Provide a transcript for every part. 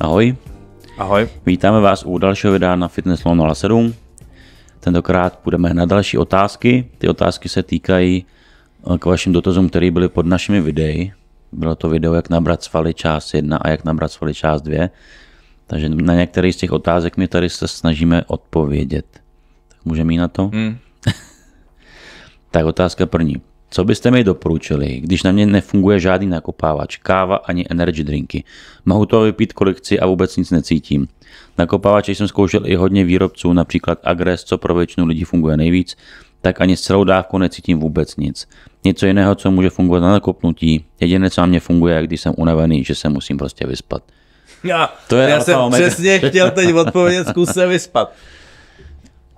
Ahoj. Ahoj. Vítáme vás u dalšího videa na Fitness 07. Tentokrát půjdeme na další otázky. Ty otázky se týkají eh, k vašim dotazům, které byly pod našimi videi. Bylo to video, jak nabrat svaly část 1 a jak nabrat svaly část 2. Takže na některé z těch otázek my tady se snažíme odpovědět. Tak můžeme jít na to? Mm. tak otázka první. Co byste mi doporučili, když na mě nefunguje žádný nakopávač, káva ani energy drinky? Mohu to vypít kolik chci a vůbec nic necítím. Nakopávače jsem zkoušel i hodně výrobců, například Agres, co pro většinu lidí funguje nejvíc, tak ani s celou dávkou necítím vůbec nic. Něco jiného, co může fungovat na nakopnutí, jediné, co na mě funguje, když jsem unavený, že se musím prostě vyspat. Já, to je já jsem omega. přesně chtěl teď odpovědět, zkus se vyspat.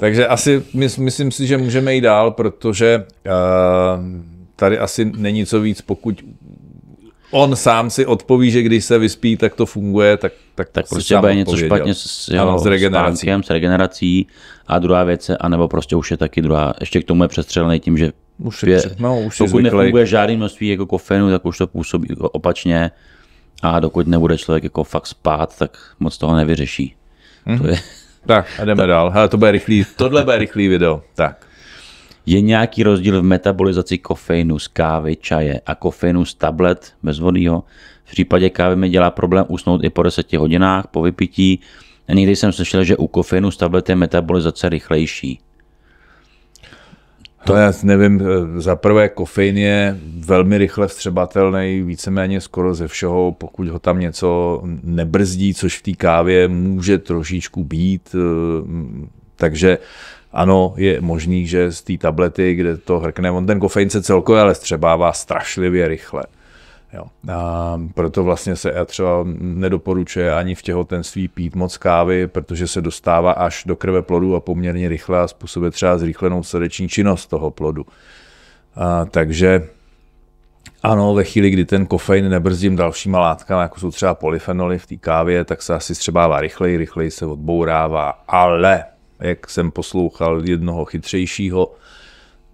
Takže asi myslím si, že můžeme jít dál, protože uh, tady asi není co víc, pokud on sám si odpoví, že když se vyspí, tak to funguje, tak tak, tak prostě, prostě bude něco špatně s, jo, ano, s, regenerací. s, pánkem, s regenerací. A druhá věc anebo prostě už je taky druhá, ještě k tomu je přestřelený tím, že už je, no, už pokud nefunguje žádný množství jako kofeinu, tak už to působí opačně. A dokud nebude člověk jako fakt spát, tak moc toho nevyřeší. Hmm. To mhm. je tak a jdeme to... dál. Hele, to bude rychlý, tohle bude rychlý video. Tak. Je nějaký rozdíl v metabolizaci kofeinu z kávy, čaje a kofeinu z tablet bezvodného? V případě kávy mi dělá problém usnout i po 10 hodinách po vypití. Někdy jsem slyšel, že u kofeinu z tablet je metabolizace rychlejší. To já nevím, eh, za prvé kofein je velmi rychle vstřebatelný, víceméně skoro ze všeho, pokud ho tam něco nebrzdí, což v té kávě může trošičku být, eh, takže ano, je možný, že z té tablety, kde to hrkne, on ten kofein se celkově ale střebává strašlivě rychle. Jo. A proto vlastně se já třeba nedoporučuje ani v těhotenství pít moc kávy, protože se dostává až do krve plodu a poměrně rychle a způsobuje třeba zrychlenou srdeční činnost toho plodu. A, takže ano, ve chvíli, kdy ten kofein nebrzdím dalšíma látkami, jako jsou třeba polyfenoly v té kávě, tak se asi střebává rychleji, rychleji se odbourává. Ale, jak jsem poslouchal jednoho chytřejšího,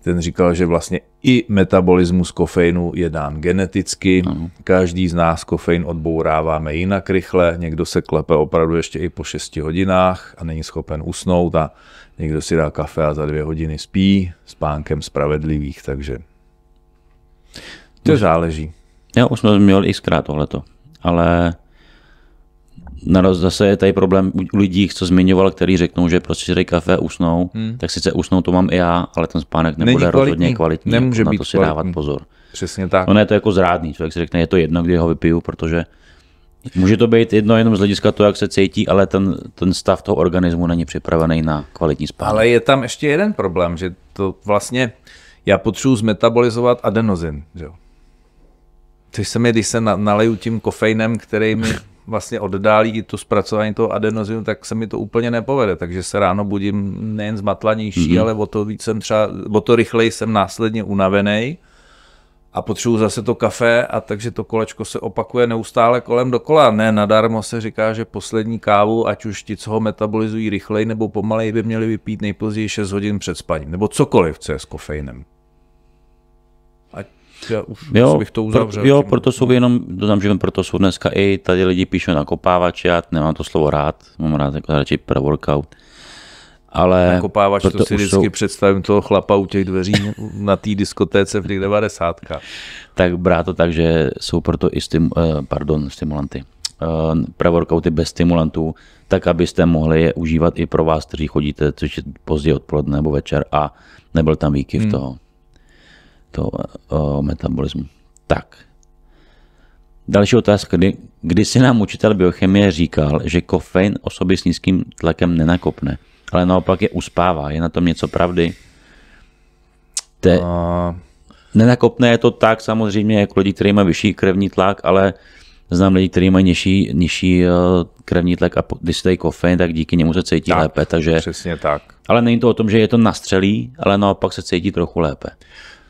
ten říkal, že vlastně i metabolismus kofeinu je dán geneticky. Ano. Každý z nás kofein odbouráváme jinak rychle. Někdo se klepe opravdu ještě i po 6 hodinách a není schopen usnout a někdo si dá kafe a za dvě hodiny spí s pánkem spravedlivých, takže to už, záleží. Já už jsme měli zkrát tohleto, ale naraz zase je tady problém u lidí, co zmiňoval, který řeknou, že prostě si kafe usnou, hmm. tak sice usnou to mám i já, ale ten spánek nebude Není kvalitní. rozhodně kvalitní. Nemůže na být to si kvalitní. dávat pozor. Přesně tak. Ono je to jako zrádný, člověk si řekne, je to jedno, kdy ho vypiju, protože Může to být jedno jenom z hlediska toho, jak se cítí, ale ten, ten stav toho organismu není připravený na kvalitní spánek. Ale je tam ještě jeden problém, že to vlastně já potřebuji zmetabolizovat adenozin, že jo? Což se mi, když se na, naleju tím kofeinem, který mi vlastně oddálí to zpracování toho adenozinu tak se mi to úplně nepovede. Takže se ráno budím nejen zmatlanější, mm-hmm. ale o to víc jsem třeba, o to rychleji jsem následně unavený a potřebuji zase to kafe a takže to kolečko se opakuje neustále kolem dokola. Ne, nadarmo se říká, že poslední kávu, ať už ti, co ho metabolizují rychleji nebo pomaleji, by měli vypít nejpozději 6 hodin před spaním, nebo cokoliv, co je s kofeinem. Já už jo, bych to uzavřel. Pro, jo, tím. proto jsou no. jenom, dodám, že proto jsou dneska i tady lidi píšou nakopávač, já nemám to slovo rád, mám rád jako radši pro workout. Ale nakopávač, to si vždycky jsou... představím toho chlapa u těch dveří na té diskotéce v těch 90. tak brá to tak, že jsou proto i stim, eh, pardon, stimulanty eh, Pravorkouty bez stimulantů, tak abyste mohli je užívat i pro vás, kteří chodíte, což je pozdě odpoledne nebo večer a nebyl tam výkyv hmm. toho to o eh, metabolismu. Tak. Další otázka. Kdy, kdy si nám učitel biochemie říkal, že kofein osoby s nízkým tlakem nenakopne, ale naopak je uspává. Je na tom něco pravdy? Te, a... Nenakopne je to tak samozřejmě jako lidi, kteří mají vyšší krevní tlak, ale znám lidi, kteří mají nižší, nižší eh, krevní tlak a když si dají kofein, tak díky němu se cítí tak, lépe. Takže, přesně tak. Ale není to o tom, že je to nastřelí, ale naopak se cítí trochu lépe.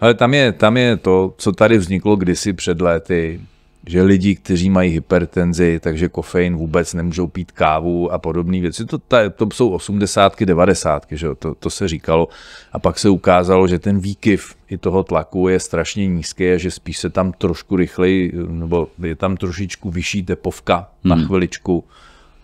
Ale tam je, tam je to, co tady vzniklo kdysi před léty, že lidi, kteří mají hypertenzi, takže kofein vůbec nemůžou pít kávu a podobné věci. To, ta, to jsou osmdesátky, devadesátky, že To, to se říkalo. A pak se ukázalo, že ten výkyv i toho tlaku je strašně nízký a že spíš se tam trošku rychleji, nebo je tam trošičku vyšší tepovka hmm. na chviličku,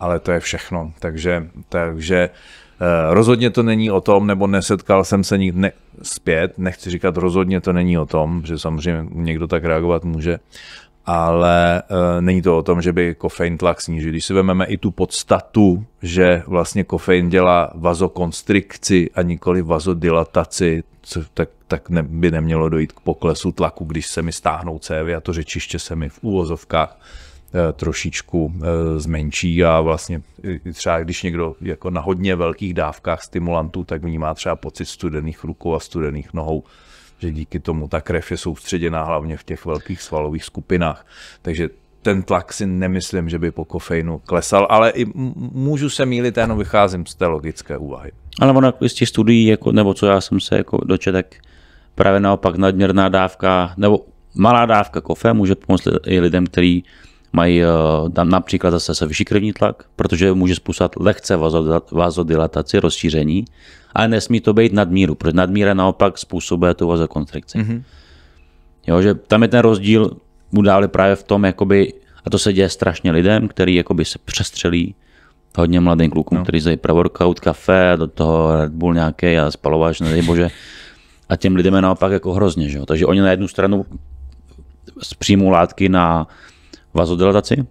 ale to je všechno. Takže, takže Eh, rozhodně to není o tom, nebo nesetkal jsem se nikdy ne, zpět, nechci říkat rozhodně to není o tom, že samozřejmě někdo tak reagovat může, ale e, není to o tom, že by kofein tlak snížil. Když si vezmeme i tu podstatu, že vlastně kofein dělá vazokonstrikci a nikoli vazodilataci, co, tak, tak ne, by nemělo dojít k poklesu tlaku, když se mi stáhnou cévy a to řečiště se mi v úvozovkách Eh, trošičku eh, zmenší a vlastně třeba když někdo jako na hodně velkých dávkách stimulantů, tak vnímá třeba pocit studených rukou a studených nohou, že díky tomu ta krev je soustředěná hlavně v těch velkých svalových skupinách. Takže ten tlak si nemyslím, že by po kofeinu klesal, ale i můžu se mýlit, jenom vycházím z té logické úvahy. Ale ono jako z těch studií, jako, nebo co já jsem se jako dočetl, tak právě naopak nadměrná dávka nebo malá dávka kofe může pomoct i lidem, kteří Mají eh, například zase se vyšší krevní tlak, protože může způsobit lehce vazodilataci, rozšíření, ale nesmí to být nadmíru, protože nadmíra naopak způsobuje tu vazokonstrikci. Mm-hmm. Jo, že tam je ten rozdíl událi právě v tom, jakoby, a to se děje strašně lidem, který jakoby se přestřelí hodně mladým klukům, no. který zají workout, kafe, do toho Red Bull nějaký a spalováč, nedej bože. A těm lidem je naopak jako hrozně, že jo? Takže oni na jednu stranu příjmu látky na vazodilataci,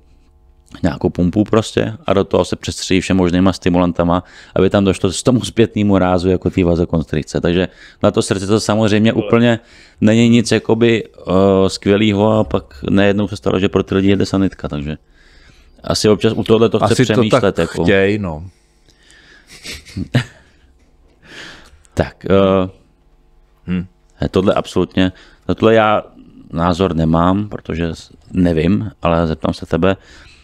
nějakou pumpu prostě a do toho se přestří všem možnýma stimulantama, aby tam došlo z tomu zpětnému rázu jako té vazokonstrikce. Takže na to srdce to samozřejmě úplně není nic jakoby uh, eh, skvělého a pak najednou se stalo, že pro ty lidi jede sanitka, takže asi občas u tohle to chce asi přemýšlet. to tak jako. chtěj, no. tak, uh, hmm. tohle absolutně, tohle já názor nemám, protože nevím, ale zeptám se tebe,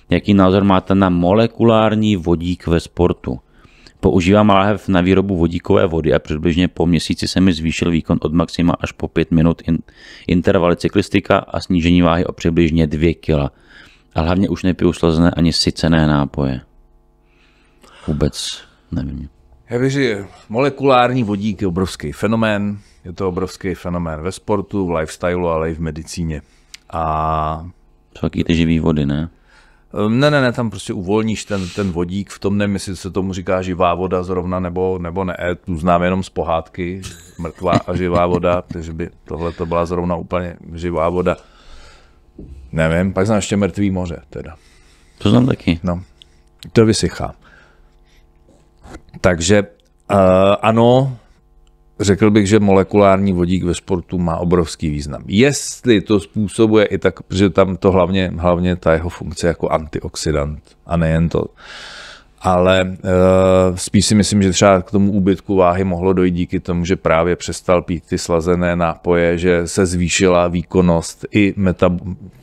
jaký názor máte na molekulární vodík ve sportu. Používám láhev na výrobu vodíkové vody a přibližně po měsíci se mi zvýšil výkon od maxima až po 5 minut in, intervaly cyklistika a snížení váhy o přibližně 2 kg. A hlavně už nepiju slazené ani sycené nápoje. Vůbec nevím. Já bych řekl, molekulární vodík je obrovský fenomén. Je to obrovský fenomén ve sportu, v lifestylu, ale i v medicíně. A... To jsou ty živý vody, ne? Ne, ne, ne, tam prostě uvolníš ten, ten vodík, v tom nevím, jestli se tomu říká živá voda zrovna nebo, nebo ne, tu znám jenom z pohádky, mrtvá a živá voda, takže by tohle to byla zrovna úplně živá voda. Nevím, pak znám ještě mrtvý moře teda. To znám taky. No, to vysychá. Takže uh, ano, řekl bych, že molekulární vodík ve sportu má obrovský význam. Jestli to způsobuje i tak, protože tam to hlavně, hlavně ta jeho funkce jako antioxidant a nejen to, ale uh, spíš si myslím, že třeba k tomu úbytku váhy mohlo dojít díky tomu, že právě přestal pít ty slazené nápoje, že se zvýšila výkonnost i meta,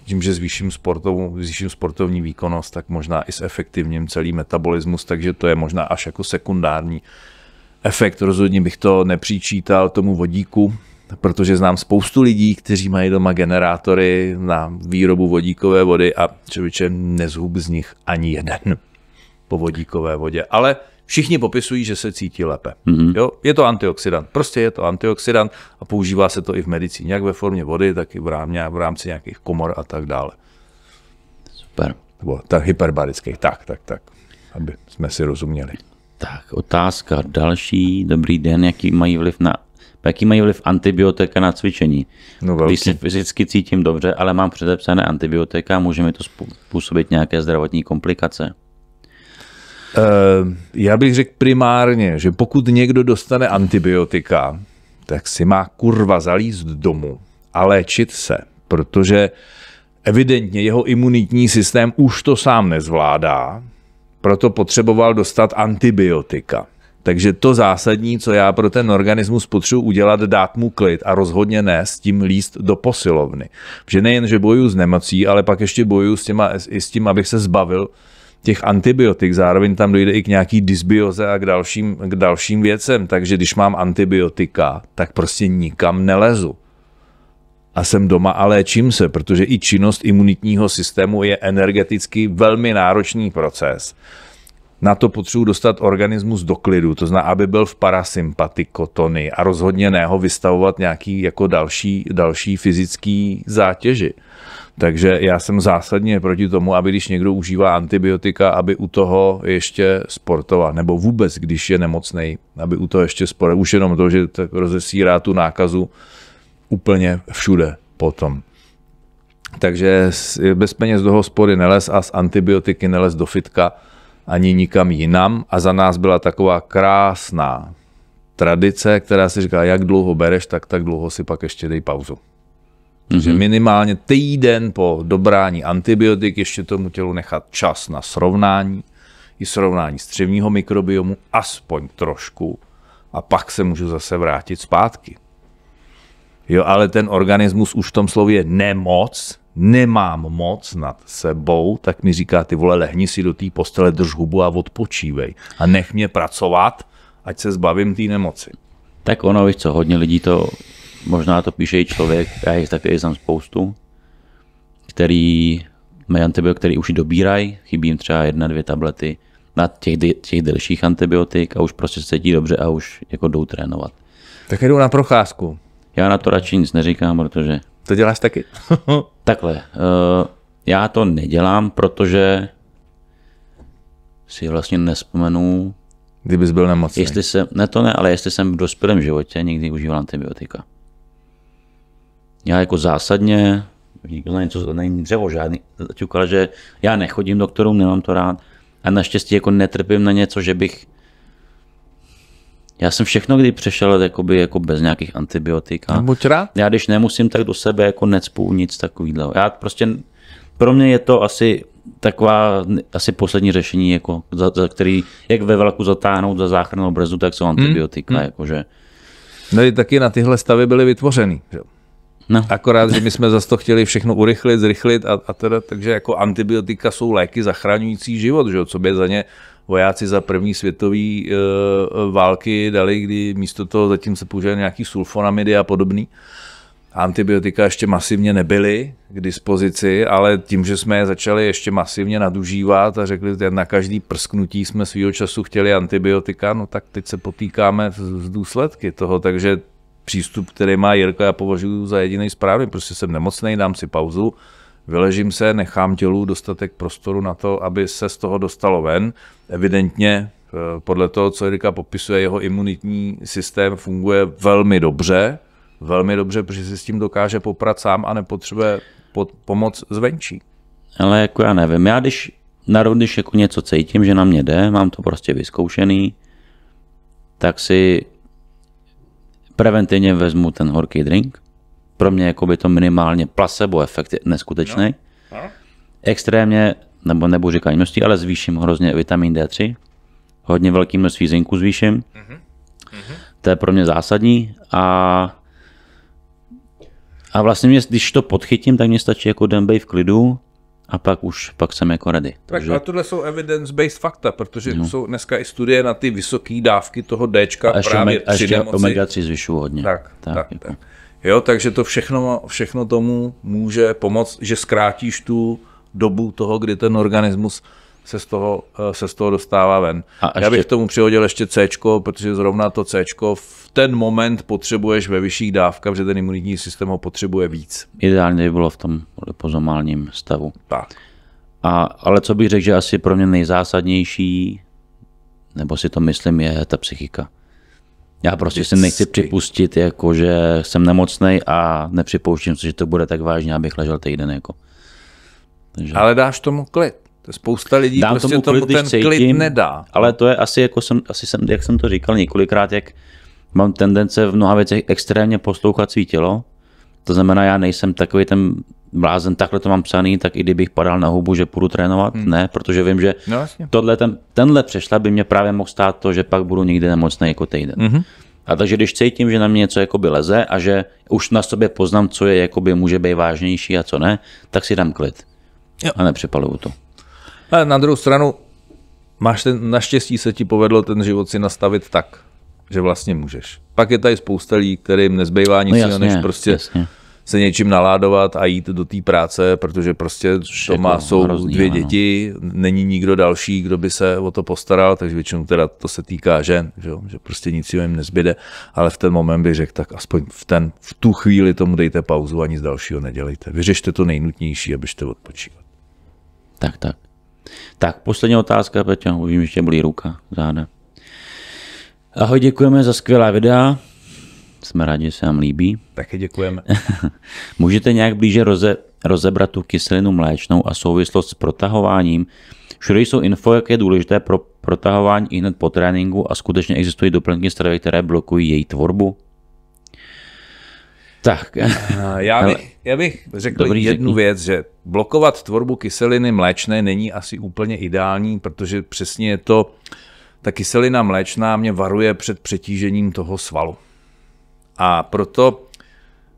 tím, že zvýším, sportovou, zvýším sportovní výkonnost, tak možná i s efektivním celý metabolismus, takže to je možná až jako sekundární efekt. Rozhodně bych to nepřičítal tomu vodíku, protože znám spoustu lidí, kteří mají doma generátory na výrobu vodíkové vody a člověče nezhub z nich ani jeden po vodíkové vodě. Ale všichni popisují, že se cítí lépe. Mm-hmm. Jo? Je to antioxidant. Prostě je to antioxidant a používá se to i v medicíně, jak ve formě vody, tak i v, rámě, v rámci nějakých komor a tak dále. Super. Nebo tak hyperbarických, tak, tak, tak, aby jsme si rozuměli. Tak, otázka další. Dobrý den, jaký mají vliv na jaký mají vliv antibiotika na cvičení. No Když se fyzicky cítím dobře, ale mám předepsané antibiotika, může mi to způsobit nějaké zdravotní komplikace. Eh, já bych řekl primárně, že pokud někdo dostane antibiotika, tak si má kurva zalíst domů a léčit se, protože evidentně jeho imunitní systém už to sám nezvládá, proto potřeboval dostat antibiotika. Takže to zásadní, co já pro ten organismus potřebuji udělat, dát mu klid a rozhodně ne s tím líst do posilovny. Že nejen, že bojuju s nemocí, ale pak ještě bojuju s těma, i s tím, abych se zbavil těch antibiotik. Zároveň tam dojde i k nějaký dysbioze a k dalším, k dalším věcem. Takže když mám antibiotika, tak prostě nikam nelezu. A jsem doma a léčím se, protože i činnost imunitního systému je energeticky velmi náročný proces. Na to potřebuji dostat organismus do klidu, to znamená, aby byl v parasympatikotony a rozhodně ne ho vystavovat nějaký jako další, další fyzický zátěži. Takže já jsem zásadně proti tomu, aby když někdo užívá antibiotika, aby u toho ještě sportoval, nebo vůbec, když je nemocný, aby u toho ještě sportoval. Už jenom to, že tak rozesírá tu nákazu úplně všude potom. Takže bez peněz do hospody nelez a z antibiotiky nelez do fitka ani nikam jinam. A za nás byla taková krásná tradice, která si říká, jak dlouho bereš, tak tak dlouho si pak ještě dej pauzu. Takže mm-hmm. minimálně týden po dobrání antibiotik ještě tomu tělu nechat čas na srovnání, i srovnání střevního mikrobiomu, aspoň trošku, a pak se můžu zase vrátit zpátky. Jo, ale ten organismus už v tom slově nemoc, nemám moc nad sebou, tak mi říká, ty vole, lehni si do té postele, drž hubu a odpočívej. A nech mě pracovat, ať se zbavím té nemoci. Tak ono, víš co, hodně lidí to možná to píše i člověk, já jich taky znám spoustu, který mají antibiotik, který už dobírají, chybí jim třeba jedna, dvě tablety na těch, těch delších antibiotik a už prostě se cítí dobře a už jako jdou trénovat. Tak jdou na procházku. Já na to radši nic neříkám, protože... To děláš taky? Takhle, uh, já to nedělám, protože si vlastně nespomenu, Kdybys byl nemocný. Jestli jsem, ne to ne, ale jestli jsem v dospělém životě někdy užíval antibiotika já jako zásadně, nikdo na něco, není dřevo žádný, zaťukal, že já nechodím doktorům, nemám to rád a naštěstí jako netrpím na něco, že bych já jsem všechno kdy přešel jakoby, jako bez nějakých antibiotik. A no, Buď rád. Já když nemusím, tak do sebe jako necpu nic takového. Já prostě, pro mě je to asi taková asi poslední řešení, jako za, za který, jak ve velku zatáhnout za záchrannou brzdu, tak jsou hmm, antibiotika. Hmm. Jakože. No i taky na tyhle stavy byly vytvořeny. Že? No. Akorát, že my jsme zase to chtěli všechno urychlit, zrychlit a, a teda, takže jako antibiotika jsou léky zachraňující život, že jo, co by za ně vojáci za první světové e, eh, války dali, kdy místo toho zatím se používají nějaký sulfonamidy a podobný. Antibiotika ještě masivně nebyly k dispozici, ale tím, že jsme je začali ještě masivně nadužívat a řekli, že na každý prsknutí jsme svýho času chtěli antibiotika, no tak teď se potýkáme z důsledky toho, takže přístup, který má Jirka, já považuji za jediný správný. Prostě jsem nemocný, dám si pauzu, vyležím se, nechám tělu dostatek prostoru na to, aby se z toho dostalo ven. Evidentně eh, podle toho, co Jirka popisuje, jeho imunitní systém funguje velmi dobře, velmi dobře, protože si s tím dokáže poprat sám a nepotřebuje pod pomoc zvenčí. Ale jako já nevím, já když narod, když jako něco cítím, že na mě jde, mám to prostě vyzkoušený, tak si preventivně vezmu ten horký drink. Pro mě jako by to minimálně placebo efekt je neskutečný. No, no. Extrémně, nebo nebo říkat množství, ale zvýším hrozně vitamin D3. Hodně velký množství zinku zvýším. Mm-hmm. Mm-hmm. To je pro mě zásadní a a vlastně mě, když to podchytím, tak mě stačí jako den v klidu a pak už pak jsem jako ready. Tak takže... a tohle jsou evidence-based fakta, protože no. jsou dneska i studie na ty vysoké dávky toho D a ještě právě omega, a ještě omega 3 zvyšují hodně. Tak, tak, tak, jako. tak. Jo, takže to všechno, všechno tomu může pomoct, že zkrátíš tu dobu toho, kdy ten organismus se z toho, eh, se z toho dostává ven. A ještě... Já bych k tomu přihodil ještě C, protože zrovna to C v ten moment potřebuješ ve vyšších dávkách, protože ten imunitní systém ho potřebuje víc. Ideálně by bylo v tom pozomálním stavu. Tak. A, ale co bych řekl, že asi pro mě nejzásadnější, nebo si to myslím, je ta psychika. Já prostě Vždycky. si nechci připustit, jako že jsem nemocný a nepřipouštím si, že to bude tak vážně, abych ležel týden. Jako. Takže... Ale dáš tomu klid. To je spousta lidí, Dám prostě tomu klid, ten cítím, klid nedá. Ale to je asi, jako jsem, asi jsem, jak jsem to říkal několikrát, jak mám tendence v mnoha věcech extrémně poslouchat svý tělo. To znamená, já nejsem takový ten blázen, takhle to mám psaný, tak i kdybych padal na hubu, že půjdu trénovat, hmm. ne, protože vím, že no, vlastně. tohle, ten, tenhle přešla by mě právě mohl stát to, že pak budu někde nemocný jako týden. Mm-hmm. A takže když cítím, že na mě něco jakoby leze a že už na sobě poznám, co je jakoby může být vážnější a co ne, tak si dám klid. Jo. A nepřepaluju to. Ale na druhou stranu, máš ten, naštěstí se ti povedlo ten život si nastavit tak, že vlastně můžeš. Pak je tady spousta lidí, kterým nezbývá nic no jasně, jiného, než prostě jasně. se něčím naládovat a jít do té práce, protože prostě to jako má, jsou hrozný, dvě ano. děti, není nikdo další, kdo by se o to postaral, takže většinou teda to se týká žen, že, že prostě nic jim nezbyde, ale v ten moment bych řekl, tak aspoň v, ten, v tu chvíli tomu dejte pauzu a nic dalšího nedělejte. Vyřešte to nejnutnější, abyste odpočívat. Tak, tak. Tak, poslední otázka, Peťo, vím, že tě bolí ruka, záda. Ahoj, děkujeme za skvělá videa. Jsme rádi, že se vám líbí. Taky děkujeme. Můžete nějak blíže roze, rozebrat tu kyselinu mléčnou a souvislost s protahováním? Všude jsou info, jak je důležité pro protahování i hned po tréninku a skutečně existují doplňky stravy, které blokují její tvorbu? Tak. Eh, já bych, já bych řekl Dobrý jednu řekni. věc, že blokovat tvorbu kyseliny mléčné není asi úplně ideální, protože přesně je to, ta kyselina mléčná mě varuje před přetížením toho svalu. A proto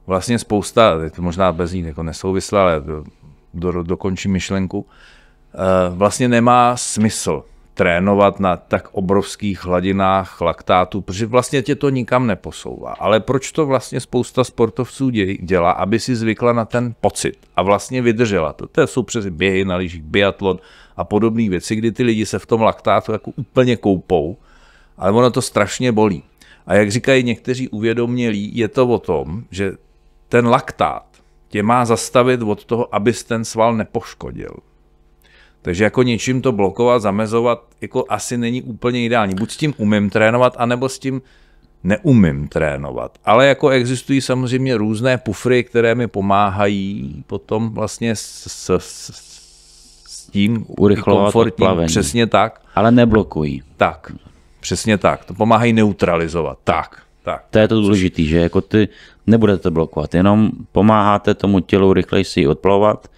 vlastně spousta, možná bez ní jako nesouvisle, ale do, do, dokončím myšlenku, eh, vlastně nemá smysl trénovat na tak obrovských hladinách laktátu, protože vlastně tě to nikam neposouvá. Ale proč to vlastně spousta sportovců dělá, aby si zvykla na ten pocit a vlastně vydržela to. To jsou přes běhy na lyžích, biatlon a podobné věci, kdy ty lidi se v tom laktátu jako úplně koupou, ale ono to strašně bolí. A jak říkají někteří uvědomělí, je to o tom, že ten laktát tě má zastavit od toho, abys ten sval nepoškodil. Takže jako něčím to blokovat, zamezovat, jako asi není úplně ideální. Buď s tím umím trénovat, anebo s tím neumím trénovat. Ale jako existují samozřejmě různé pufry, které mi pomáhají potom vlastně s, s, s, s tím urychlovat komfortním. Plavení. Přesně tak. Ale neblokují. Tak, přesně tak. To pomáhají neutralizovat. Tak. Tak. To je to důležité, že jako ty nebudete blokovat, jenom pomáháte tomu tělu rychleji si odplovat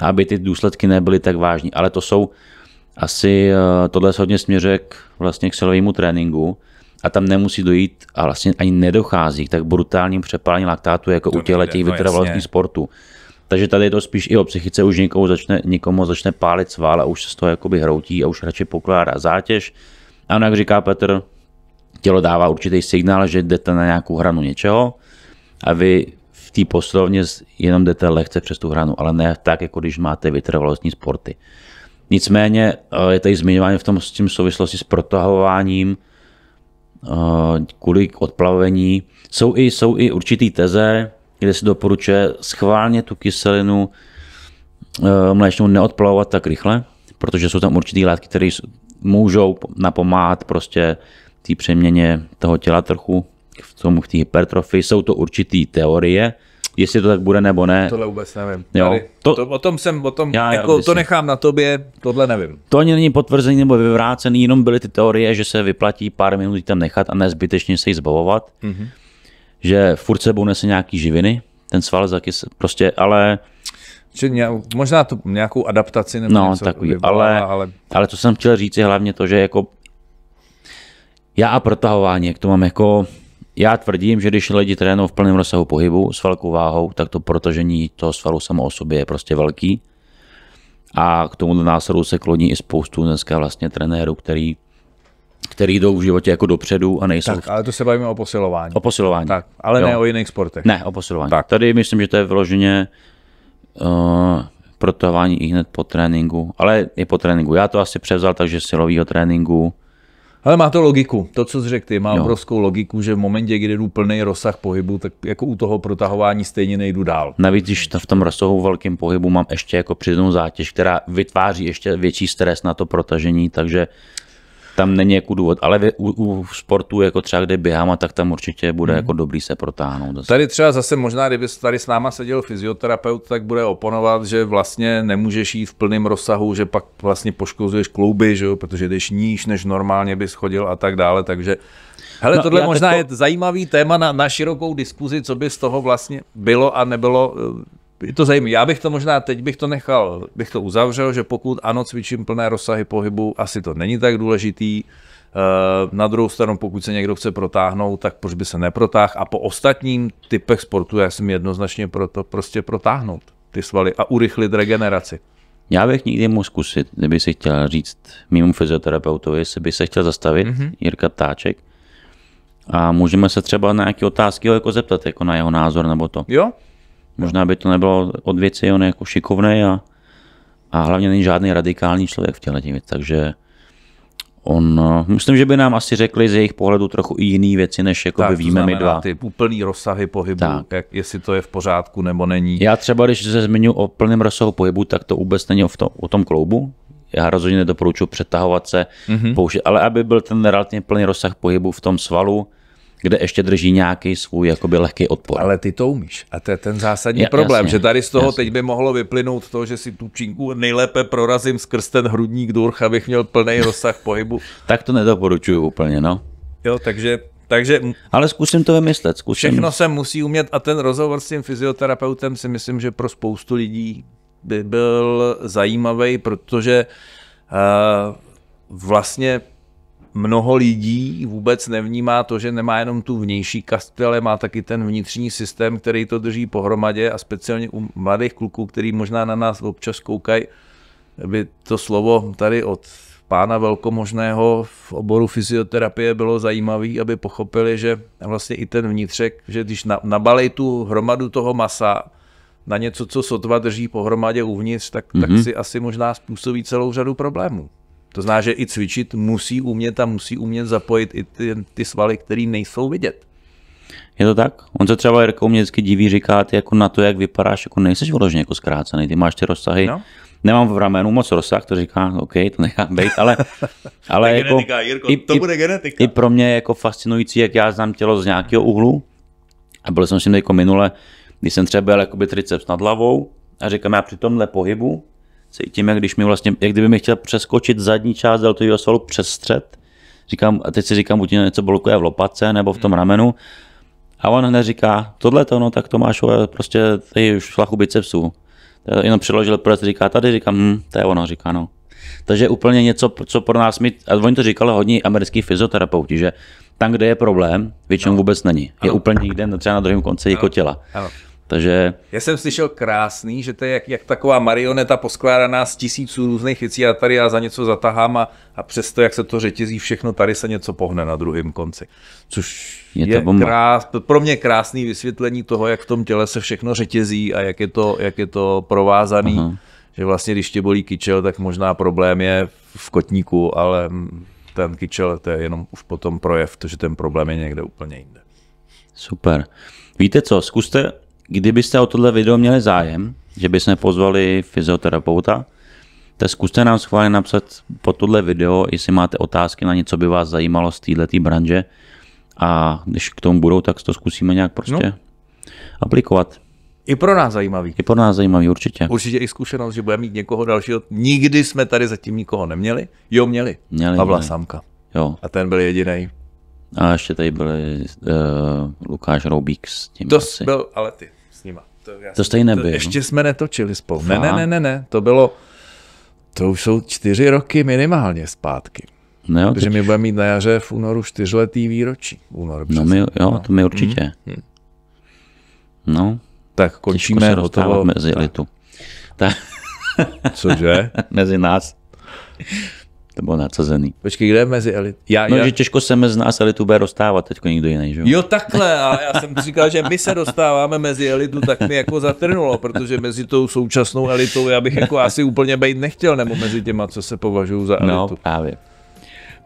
aby ty důsledky nebyly tak vážní. Ale to jsou asi, eh, tohle hodně směřuje k, vlastně k silovému tréninku a tam nemusí dojít a vlastně ani nedochází k tak brutálním přepálení laktátu jako to u těle těch no vytrvalostních sportů. Takže tady je to spíš i o psychice, už někomu začne, někomu začne pálit sval a už se z toho jakoby hroutí a už radši pokládá zátěž. A jak říká Petr, tělo dává určitý signál, že jdete na nějakou hranu něčeho a vy té posilovně jenom jdete lehce přes tu hranu, ale ne tak, jako když máte vytrvalostní sporty. Nicméně eh, je tady zmiňování v tom s tím souvislosti s protahováním, eh, kvůli odplavení. Jsou i, jsou i určitý teze, kde se doporučuje schválně tu kyselinu eh, mléčnou neodplavovat tak rychle, protože jsou tam určitý látky, které můžou napomáhat prostě té přeměně toho těla trochu v tom v té hypertrofii, jsou to určitý teorie, jestli to tak bude nebo ne. Tohle vůbec nevím. Jo. to, to, o tom jsem, o tom, já, jako, já, to nechám na tobě, tohle nevím. To ani není potvrzení nebo vyvrácený, jenom byly ty teorie, že se vyplatí pár minut tam nechat a nezbytečně se jí zbavovat. Mm-hmm. Že furt sebou nese nějaký živiny, ten sval se prostě, ale... nějak, možná to nějakou adaptaci nebo no, něco takový, vyvolá, ale, ale... ale to jsem chtěl říct je hlavně to, že jako já a protahování, jak to mám jako já tvrdím, že když lidi trénují v plném rozsahu pohybu s velkou váhou, tak to protažení toho svalu samo o sobě je prostě velký. A k tomu následu se kloní i spoustu dneska vlastně trenérů, který, který jdou v životě jako dopředu a nejsou. Tak, ale to se bavíme o posilování. O posilování. Tak, ale jo. ne o jiných sportech. Ne, o posilování. Tak. Tady myslím, že to je vloženě uh, eh, protahování i hned po tréninku, ale i po tréninku. Já to asi převzal takže silového tréninku, ale má to logiku. To, co jsi řekl ty, má no. obrovskou logiku, že v momentě, kdy jdu plný rozsah pohybu, tak jako u toho protahování stejně nejdu dál. Navíc, když v tom rozsahu velkým pohybu mám ještě jako přidanou zátěž, která vytváří ještě větší stres na to protažení, takže tam není jako důvod, ale u, u sportu, jako třeba kde běhám, a tak tam určitě bude mm. jako dobrý se protáhnout. Zase. Tady třeba zase možná, kdyby tady s náma seděl fyzioterapeut, tak bude oponovat, že vlastně nemůžeš jít v plném rozsahu, že pak vlastně poškozuješ klouby, že jo, protože jdeš níž, než normálně bys chodil a tak dále, takže Hele, no, tohle možná teďko... je zajímavý téma na, na širokou diskuzi, co by z toho vlastně bylo a nebylo eh, je to zajímavé. Já bych to možná teď bych to nechal, bych to uzavřel, že pokud ano, cvičím plné rozsahy pohybu, asi to není tak důležitý. Eh, na druhou stranu, pokud se někdo chce protáhnout, tak proč by se neprotáhl? A po ostatním typech sportu já jsem jednoznačně pro to prostě protáhnout ty svaly a urychlit regeneraci. Já bych někdy mohl zkusit, kdyby si chtěl říct mimo fyzioterapeutovi, jestli by se chtěl zastavit, mm-hmm. Jirka Táček. a můžeme se třeba na nějaké otázky jako zeptat, jako na jeho názor nebo to. Jo, Možná by to nebylo od věci, on je jako šikovný a, a hlavně není žádný radikální člověk v těchto věcích. takže On, myslím, že by nám asi řekli z jejich pohledu trochu i jiný věci, než jako by víme my dva. Ty úplný rozsahy pohybu, tak. Jak, jestli to je v pořádku nebo není. Já třeba, když se zmiňu o plném rozsahu pohybu, tak to vůbec není o, to, o tom kloubu. Já rozhodně nedoporučuji přetahovat se, mm-hmm. použít, ale aby byl ten relativně plný rozsah pohybu v tom svalu, kde ještě drží nějaký svůj jakoby lehký odpor. Ale ty to umíš. A to je ten zásadní ja, problém, jasně, že tady z toho jasně. teď by mohlo vyplynout to, že si tu činku nejlépe prorazím skrz ten hrudník durch, abych měl plný rozsah pohybu. tak to nedoporučuju úplně, no. Jo, takže takže, Ale zkusím to vymyslet. Zkusím. Všechno se musí umět a ten rozhovor s tím fyzioterapeutem si myslím, že pro spoustu lidí by byl zajímavý, protože uh, vlastně mnoho lidí vůbec nevnímá to, že nemá jenom tu vnější kastu, ale má taky ten vnitřní systém, který to drží pohromadě a speciálně u mladých kluků, který možná na nás občas koukají, by to slovo tady od pána velkomožného v oboru fyzioterapie bylo zajímavé, aby pochopili, že vlastně i ten vnitřek, že když nabalej tu hromadu toho masa, na něco, co sotva drží pohromadě uvnitř, tak, mm-hmm. tak mhm. si asi možná způsobí celou řadu problémů. To znamená, že i cvičit musí umět a musí umět zapojit i ty, ty svaly, které nejsou vidět. Je to tak? On se třeba, Jirko, mě vždycky diví, říká, ty jako na to, jak vypadáš, jako nejseš vložně jako zkrácený, ty máš ty rozsahy. No. Nemám v ramenu moc rozsah, to říká, OK, to nechám být, ale, ale jako, genetika, Jirko, i, to bude genetika. I pro mě je jako fascinující, jak já znám tělo z nějakého úhlu a byl jsem si jako minule, když jsem třeba byl jakoby triceps nad hlavou a říkám, já při tomhle pohybu cítím, jak když mi vlastně, jak kdyby mi chtěl přeskočit zadní část deltového svalu přes střed, říkám, a teď si říkám, buď něco blokuje v lopatce nebo v tom hmm. ramenu, a on hned říká, tohle to, no tak to máš eh, prostě tady už šlachu bicepsů. Jenom přiložil prst, říká, tady říkám, hm, to je ono, říká, no. Takže úplně něco, co pro nás my, a oni to říkali hodně americký fyzioterapeuti, že tam, kde je problém, většinou no. vůbec není. Je ano. úplně někde no, třeba na druhém konci jako těla. Ano. Takže... Já jsem slyšel krásný, že to je jak, jak taková marioneta poskládaná z tisíců různých věcí a tady já za něco zatahám a, a přesto, jak se to řetězí všechno, tady se něco pohne na druhém konci. Což je, je to krás, pro mě krásný vysvětlení toho, jak v tom těle se všechno řetězí a jak je to, jak je to provázaný. Uh-huh. Že vlastně, když tě bolí kyčel, tak možná problém je v kotníku, ale ten kyčel to je jenom už potom projev, protože ten problém je někde úplně jinde. Super. Víte co, zkuste Kdybyste o tohle video měli zájem, že jsme pozvali fyzioterapeuta, tak zkuste nám schválně napsat po tohle video, jestli máte otázky na něco, by vás zajímalo z této branže a když k tomu budou, tak to zkusíme nějak prostě no. aplikovat. I pro nás zajímavý. I pro nás zajímavý, určitě. Určitě i zkušenost, že budeme mít někoho dalšího. Nikdy jsme tady zatím nikoho neměli. Jo, měli. měli Pavla měli. Samka. Jo. A ten byl jediný. A ještě tady byl uh, Lukáš Roubík s tím. To asi. byl ale ty nima. To, já to stejné by. Ještě jsme netočili spolu. Ne, ne, ne, ne, ne, to bylo, to už jsou čtyři roky minimálně zpátky. No, Protože teď... my budeme mít na jaře v únoru čtyřletý výročí. Únor, no my, jo, no. to my určitě. Mhm. hmm No. Tak končíme. se dostávat mezi elitu. Tak. Cože? mezi nás to bylo nadsazený. Počkej, kde je mezi elit? Já, no, já... že těžko se mezi nás elitu bude dostávat teď nikdo jiný, že jo? Jo, takhle. A já jsem říkal, že my se dostáváme mezi elitu, tak mi jako zatrnulo, protože mezi tou současnou elitou já bych jako asi úplně být nechtěl, nebo mezi těma, co se považují za no, elitu. No, právě.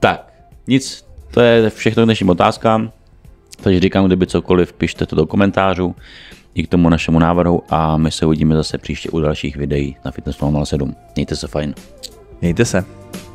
Tak, nic, to je všechno k dnešním otázkám. Takže říkám, kdyby cokoliv, pište to do komentářů i k tomu našemu návrhu a my se uvidíme zase příště u dalších videí na Fitness 007. Mějte se fajn. Mějte se.